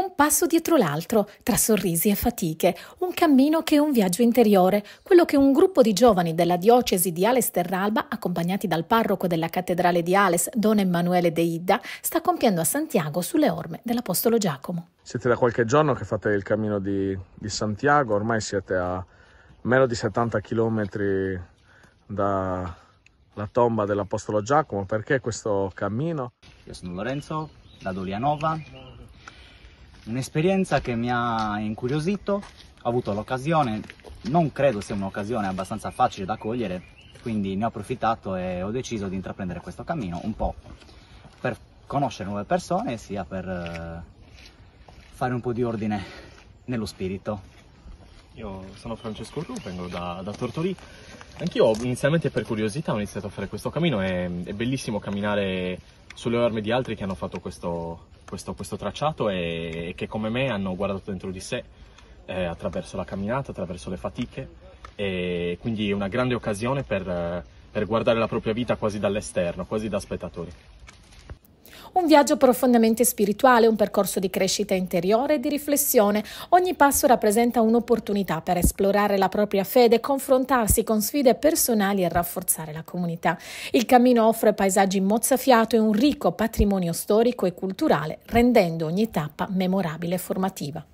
un passo dietro l'altro, tra sorrisi e fatiche, un cammino che è un viaggio interiore, quello che un gruppo di giovani della diocesi di Ales Terralba, accompagnati dal parroco della cattedrale di Ales, Don Emanuele De Idda, sta compiendo a Santiago sulle orme dell'Apostolo Giacomo. Siete da qualche giorno che fate il cammino di, di Santiago, ormai siete a meno di 70 km dalla tomba dell'Apostolo Giacomo, perché questo cammino? Io sono Lorenzo, da Dolianova, Un'esperienza che mi ha incuriosito, ho avuto l'occasione, non credo sia un'occasione abbastanza facile da cogliere, quindi ne ho approfittato e ho deciso di intraprendere questo cammino, un po' per conoscere nuove persone, sia per eh, fare un po' di ordine nello spirito. Io sono Francesco Ru, vengo da, da Tortolì. Anch'io inizialmente per curiosità ho iniziato a fare questo cammino, è, è bellissimo camminare sulle orme di altri che hanno fatto questo, questo, questo tracciato e, e, che come me hanno guardato dentro di sé eh, attraverso la camminata, attraverso le fatiche e quindi è una grande occasione per, eh, per guardare la propria vita quasi dall'esterno, quasi da spettatori. Un viaggio profondamente spirituale, un percorso di crescita interiore e di riflessione. Ogni passo rappresenta un'opportunità per esplorare la propria fede, confrontarsi con sfide personali e rafforzare la comunità. Il cammino offre paesaggi mozzafiato e un ricco patrimonio storico e culturale, rendendo ogni tappa memorabile e formativa.